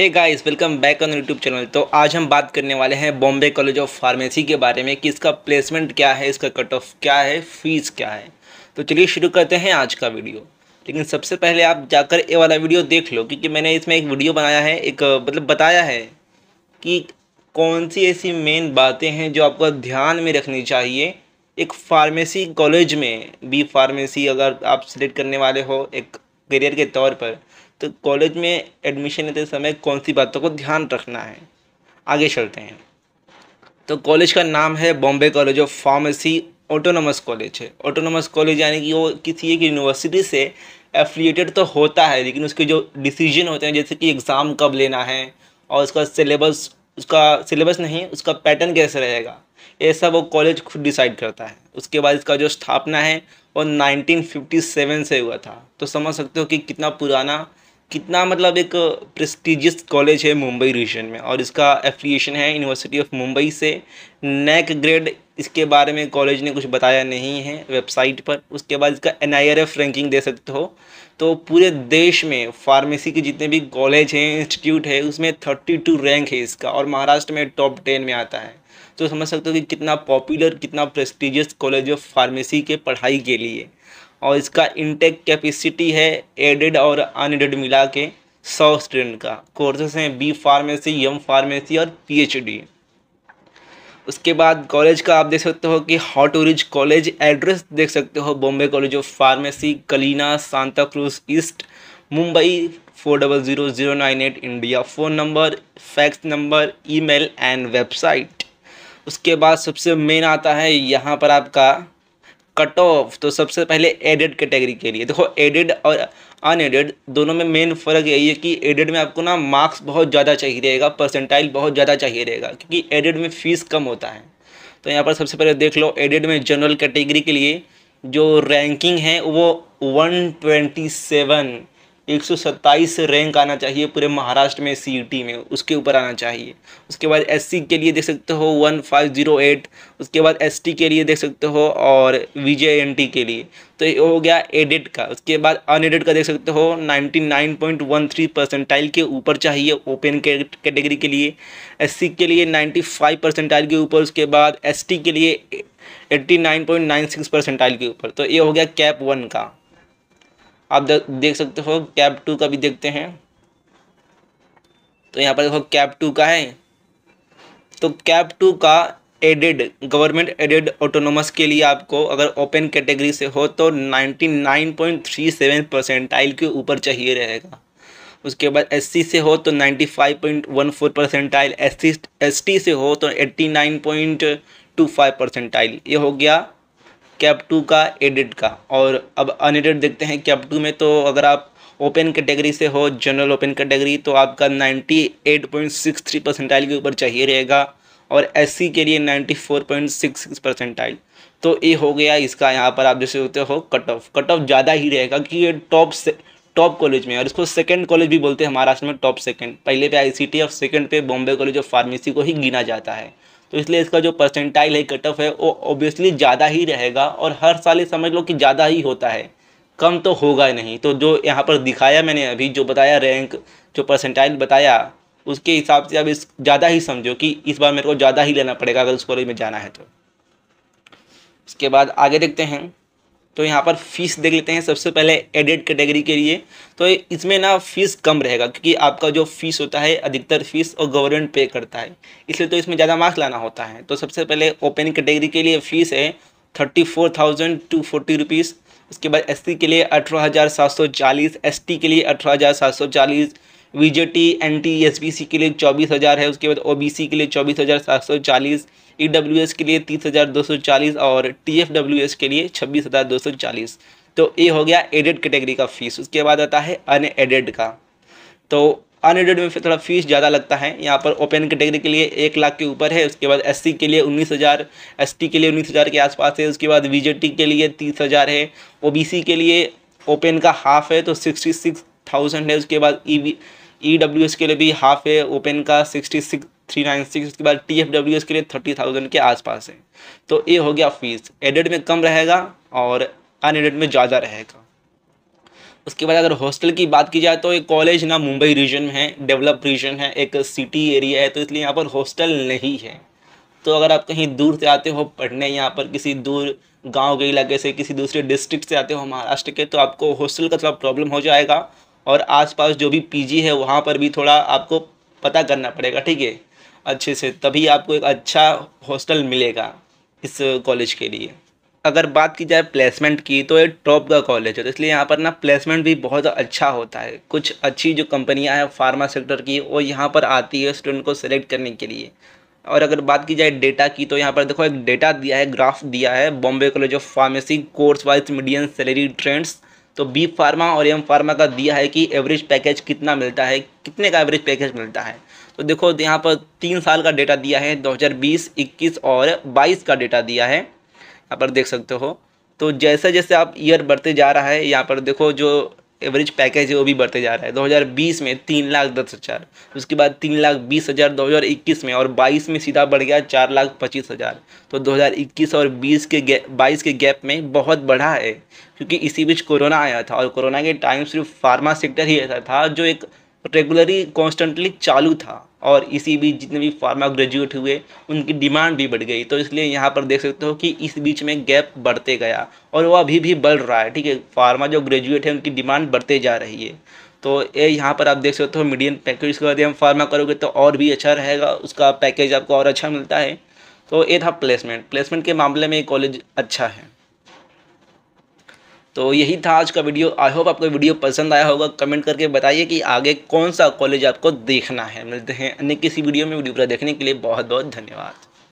hey guys welcome back on YouTube channel तो आज हम बात करने वाले हैं बॉम्बे कॉलेज ऑफ फार्मेसी के बारे में कि इसका प्लेसमेंट क्या है इसका कट ऑफ क्या है फ़ीस क्या है तो चलिए शुरू करते हैं आज का वीडियो लेकिन सबसे पहले आप जाकर ये वाला वीडियो देख लो क्योंकि मैंने इसमें एक वीडियो बनाया है एक मतलब बताया है कि कौन सी ऐसी मेन बातें हैं जो आपको ध्यान में रखनी चाहिए एक फार्मेसी कॉलेज में बी फार्मेसी अगर आप सिलेक्ट करने वाले हो एक करियर के तौर पर तो कॉलेज में एडमिशन लेते समय कौन सी बातों को ध्यान रखना है आगे चलते हैं तो कॉलेज का नाम है Bombay college of pharmacy autonomous college है ऑटोनोमस कॉलेज यानी कि वो किसी एक यूनिवर्सिटी से एफिलिएटेड तो होता है लेकिन उसके जो डिसीजन होते हैं जैसे कि एग्ज़ाम कब लेना है और उसका सिलेबस उसका सिलेबस नहीं उसका पैटर्न कैसे रहेगा ये सब वो कॉलेज खुद डिसाइड करता है उसके बाद इसका जो स्थापना है वो 1957 से हुआ था तो समझ सकते हो कि कितना पुराना कितना मतलब एक प्रेस्टिजियस कॉलेज है मुंबई रीजन में और इसका एफिलिएशन है यूनिवर्सिटी ऑफ मुंबई से नैक ग्रेड इसके बारे में कॉलेज ने कुछ बताया नहीं है वेबसाइट पर उसके बाद इसका एन रैंकिंग दे सकते हो तो पूरे देश में फार्मेसी के जितने भी कॉलेज हैं इंस्टीट्यूट है उसमें थर्टी टू रैंक है इसका और महाराष्ट्र में टॉप टेन में आता है तो समझ सकते हो कि कितना पॉपुलर कितना प्रेस्टिजियस कॉलेज ऑफ फार्मेसी के पढ़ाई के लिए और इसका इनटेक कैपेसिटी है एडेड और अनएडेड मिला के सौ स्टूडेंट का कोर्सेज हैं बी फार्मेसी एम फार्मेसी और पीएचडी उसके बाद कॉलेज का आप देख सकते हो कि हॉट ओरिज कॉलेज एड्रेस देख सकते हो Bombay college of pharmacy Kalina Santa Cruz east Mumbai four double zero zero nine eight India phone number fax number email and website उसके बाद सबसे मेन आता है यहाँ पर आपका कट ऑफ तो सबसे पहले एडेड कैटेगरी के, के लिए देखो एडेड और अनएडेड दोनों में मेन फ़र्क यही है कि एडेड में आपको ना मार्क्स बहुत ज़्यादा चाहिए रहेगा परसेंटाइल बहुत ज़्यादा चाहिए रहेगा क्योंकि एडेड में फ़ीस कम होता है तो यहाँ पर सबसे पहले देख लो एडेड में जनरल कैटेगरी के, के लिए जो रैंकिंग है वो वन ट्वेंटी सेवन 127 रैंक आना चाहिए पूरे महाराष्ट्र में सी में उसके ऊपर आना चाहिए उसके बाद एस के लिए देख सकते हो 1508 उसके बाद एस के लिए देख सकते हो और टी के लिए तो ये हो गया एडिट का उसके बाद अनएडिट का देख सकते हो 99.13 परसेंटाइल के ऊपर चाहिए ओपन कैटेगरी के लिए एस के लिए 95 परसेंटाइल के ऊपर उसके बाद एस के लिए एट्टी परसेंटाइल के ऊपर तो ये हो गया कैप वन का आप देख सकते हो कैप टू का भी देखते हैं तो यहाँ पर देखो कैप टू का है तो कैप टू का एडेड गवर्नमेंट एडेड ऑटोनोमस के लिए आपको अगर ओपन कैटेगरी से हो तो 99.37 परसेंटाइल के ऊपर चाहिए रहेगा उसके बाद एससी से हो तो 95.14 परसेंटाइल एस टी से हो तो 89.25 परसेंटाइल ये हो गया कैप टू का एडिट का और अब अनएडिट देखते हैं कैप टू में तो अगर आप ओपन कैटेगरी से हो जनरल ओपन कैटेगरी तो आपका 98.63 परसेंटाइल के ऊपर चाहिए रहेगा और एस के लिए 94.66 परसेंटाइल तो ये हो गया इसका यहाँ पर आप जैसे होते हो कट ऑफ कट ऑफ ज़्यादा ही रहेगा क्योंकि ये टॉप से टॉप कॉलेज में और इसको सेकंड कॉलेज भी बोलते हैं महाराष्ट्र में टॉप सेकंड पहले पे आईसीटी और सेकंड पे बॉम्बे कॉलेज ऑफ फार्मेसी को ही गिना जाता है तो इसलिए इसका जो परसेंटाइल है कट ऑफ है वो ऑब्वियसली ज़्यादा ही रहेगा और हर साल ये समझ लो कि ज़्यादा ही होता है कम तो होगा ही नहीं तो जो यहाँ पर दिखाया मैंने अभी जो बताया रैंक जो परसेंटाइल बताया उसके हिसाब से अब इस ज़्यादा ही समझो कि इस बार मेरे को ज़्यादा ही लेना पड़ेगा अगर उस कॉलेज में जाना है तो इसके बाद आगे देखते हैं तो यहाँ पर फीस देख लेते हैं सबसे पहले एडेड कैटेगरी के लिए तो इसमें ना फीस कम रहेगा क्योंकि आपका जो फीस होता है अधिकतर फीस और गवर्नमेंट पे करता है इसलिए तो इसमें ज़्यादा मार्क्स लाना होता है तो सबसे पहले ओपन कैटेगरी के लिए फ़ीस है thirty four thousand two forty rupees उसके बाद एस के लिए अठारह हज़ार सात सौ चालीस एस के लिए अठारह हज़ार सात सौ चालीस VJT N T S B C के लिए चौबीस हज़ार है उसके बाद ओ बी सी के लिए चौबीस हज़ार सात सौ चालीस ई डब्ल्यू एस के लिए तीस हज़ार दो सौ चालीस और टी एफ डब्ल्यू एस के लिए छब्बीस हज़ार दो सौ चालीस तो ये हो गया एडेड कैटेगरी का फ़ीस उसके बाद आता है अनएडेड का तो एडेड में थोड़ा फीस ज़्यादा लगता है यहाँ पर ओपन कैटेगरी के लिए एक लाख के ऊपर है उसके बाद एससी के लिए उन्नीस हज़ार एस के लिए उन्नीस हज़ार के आसपास है उसके बाद वीजेटी के लिए तीस हज़ार है ओबीसी के लिए ओपन का हाफ है तो सिक्सटी सिक्स थाउजेंड है उसके बाद ई ई डब्ल्यू एस के लिए भी हाफ है ओपन का sixty six three nine six उसके बाद टी एफ डब्ल्यू एस के लिए थर्टी थाउजेंड के आसपास है तो ये हो गया फीस एडेड में कम रहेगा और अनएडेड में ज़्यादा रहेगा उसके बाद अगर हॉस्टल की बात की जाए तो एक कॉलेज ना मुंबई रीजन में है डेवलप रीजन है एक सिटी एरिया है तो इसलिए यहाँ पर हॉस्टल नहीं है तो अगर आप कहीं दूर से आते हो पढ़ने यहाँ पर किसी दूर गांव के इलाके से किसी दूसरे डिस्ट्रिक्ट से आते हो महाराष्ट्र के तो आपको हॉस्टल का थोड़ा प्रॉब्लम हो जाएगा और आसपास जो भी पीजी है वहाँ पर भी थोड़ा आपको पता करना पड़ेगा ठीक है अच्छे से तभी आपको एक अच्छा हॉस्टल मिलेगा इस कॉलेज के लिए अगर बात की जाए प्लेसमेंट की तो ये टॉप का कॉलेज है तो इसलिए यहाँ पर ना प्लेसमेंट भी बहुत अच्छा होता है कुछ अच्छी जो कंपनियाँ हैं फार्मा सेक्टर की वो यहाँ पर आती है स्टूडेंट को सेलेक्ट करने के लिए और अगर बात की जाए डेटा की तो यहाँ पर देखो एक डेटा दिया है ग्राफ दिया है Bombay college of pharmacy course wise medium salary trends तो बी फार्मा और एम फार्मा का दिया है कि एवरेज पैकेज कितना मिलता है कितने का एवरेज पैकेज मिलता है तो देखो यहाँ पर तीन साल का डेटा दिया है 2020, 21 और 22 का डेटा दिया है यहाँ पर देख सकते हो तो जैसे जैसे आप ईयर बढ़ते जा रहा है यहाँ पर देखो जो एवरेज पैकेज है वो भी बढ़ते जा रहा है 2020 में तीन लाख दस हज़ार उसके बाद तीन लाख बीस हज़ार दो हज़ार इक्कीस में और बाईस में सीधा बढ़ गया चार लाख पच्चीस हज़ार तो दो हज़ार इक्कीस और बीस के गैप बाईस के गैप में बहुत बढ़ा है क्योंकि इसी बीच कोरोना आया था और कोरोना के टाइम सिर्फ फार्मा सेक्टर ही ऐसा था जो एक रेगुलरली कॉन्स्टेंटली चालू था और इसी बीच जितने भी फार्मा ग्रेजुएट हुए उनकी डिमांड भी बढ़ गई तो इसलिए यहाँ पर देख सकते हो कि इस बीच में गैप बढ़ते गया और वो अभी भी बढ़ रहा है ठीक है फार्मा जो ग्रेजुएट है उनकी डिमांड बढ़ते जा रही है तो ये यहाँ पर आप देख सकते हो मीडियम पैकेज के बाद हम फार्मा करोगे तो और भी अच्छा रहेगा उसका पैकेज आपको और अच्छा मिलता है तो ये था प्लेसमेंट प्लेसमेंट के मामले में ये कॉलेज अच्छा है तो यही था आज का वीडियो आई होप आपको वीडियो पसंद आया होगा कमेंट करके बताइए कि आगे कौन सा कॉलेज आपको देखना है मिलते हैं अन्य किसी वीडियो में वीडियो पूरा देखने के लिए बहुत बहुत धन्यवाद